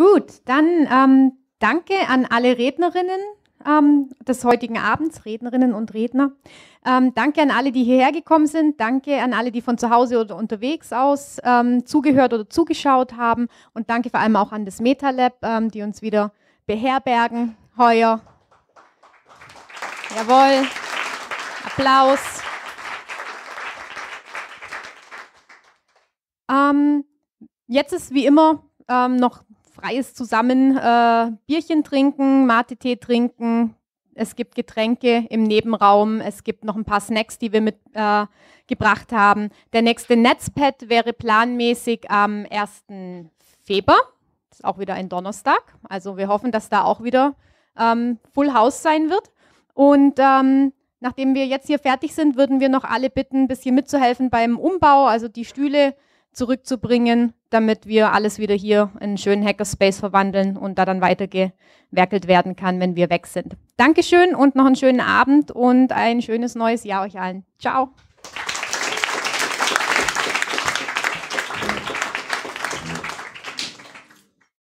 Gut, dann ähm, danke an alle Rednerinnen ähm, des heutigen Abends, Rednerinnen und Redner. Ähm, danke an alle, die hierher gekommen sind. Danke an alle, die von zu Hause oder unterwegs aus ähm, zugehört oder zugeschaut haben. Und danke vor allem auch an das MetaLab, ähm, die uns wieder beherbergen. Heuer. Jawohl. Applaus. Ähm, jetzt ist wie immer ähm, noch freies Zusammen äh, Bierchen trinken, Mate-Tee trinken. Es gibt Getränke im Nebenraum. Es gibt noch ein paar Snacks, die wir mitgebracht äh, haben. Der nächste Netzpad wäre planmäßig am 1. Februar. Das ist auch wieder ein Donnerstag. Also wir hoffen, dass da auch wieder ähm, Full House sein wird. Und ähm, nachdem wir jetzt hier fertig sind, würden wir noch alle bitten, ein bisschen mitzuhelfen beim Umbau. Also die Stühle zurückzubringen, damit wir alles wieder hier in einen schönen Hackerspace verwandeln und da dann weitergewerkelt werden kann, wenn wir weg sind. Dankeschön und noch einen schönen Abend und ein schönes neues Jahr euch allen. Ciao.